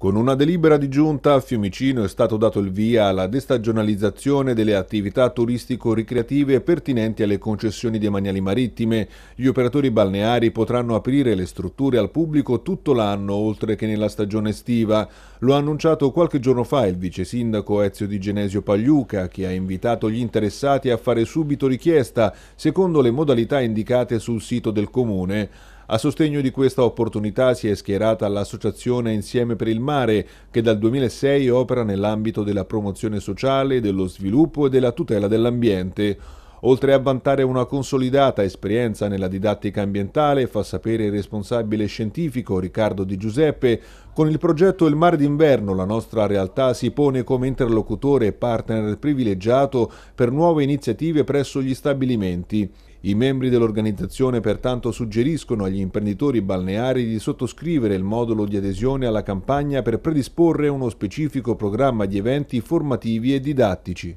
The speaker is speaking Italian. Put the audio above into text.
Con una delibera di giunta a Fiumicino è stato dato il via alla destagionalizzazione delle attività turistico-ricreative pertinenti alle concessioni demaniali marittime. Gli operatori balneari potranno aprire le strutture al pubblico tutto l'anno, oltre che nella stagione estiva. Lo ha annunciato qualche giorno fa il vice sindaco Ezio Di Genesio Pagliuca, che ha invitato gli interessati a fare subito richiesta, secondo le modalità indicate sul sito del comune. A sostegno di questa opportunità si è schierata l'associazione Insieme per il Mare, che dal 2006 opera nell'ambito della promozione sociale, dello sviluppo e della tutela dell'ambiente. Oltre a vantare una consolidata esperienza nella didattica ambientale, fa sapere il responsabile scientifico Riccardo Di Giuseppe, con il progetto Il mare d'inverno la nostra realtà si pone come interlocutore e partner privilegiato per nuove iniziative presso gli stabilimenti. I membri dell'organizzazione pertanto suggeriscono agli imprenditori balneari di sottoscrivere il modulo di adesione alla campagna per predisporre uno specifico programma di eventi formativi e didattici.